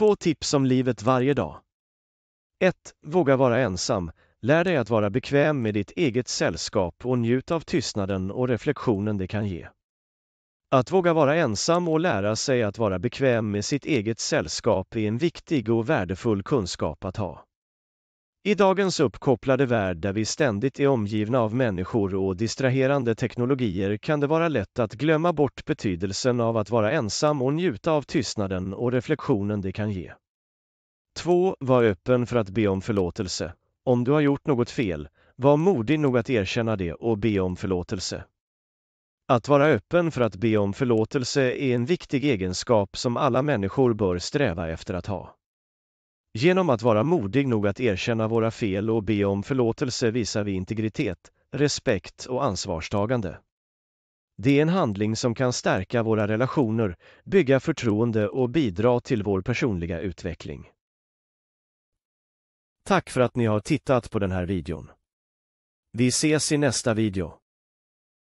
Två tips om livet varje dag. 1. Våga vara ensam. Lär dig att vara bekväm med ditt eget sällskap och njut av tystnaden och reflektionen det kan ge. Att våga vara ensam och lära sig att vara bekväm med sitt eget sällskap är en viktig och värdefull kunskap att ha. I dagens uppkopplade värld där vi ständigt är omgivna av människor och distraherande teknologier kan det vara lätt att glömma bort betydelsen av att vara ensam och njuta av tystnaden och reflektionen det kan ge. 2. Var öppen för att be om förlåtelse. Om du har gjort något fel, var modig nog att erkänna det och be om förlåtelse. Att vara öppen för att be om förlåtelse är en viktig egenskap som alla människor bör sträva efter att ha. Genom att vara modig nog att erkänna våra fel och be om förlåtelse visar vi integritet, respekt och ansvarstagande. Det är en handling som kan stärka våra relationer, bygga förtroende och bidra till vår personliga utveckling. Tack för att ni har tittat på den här videon. Vi ses i nästa video.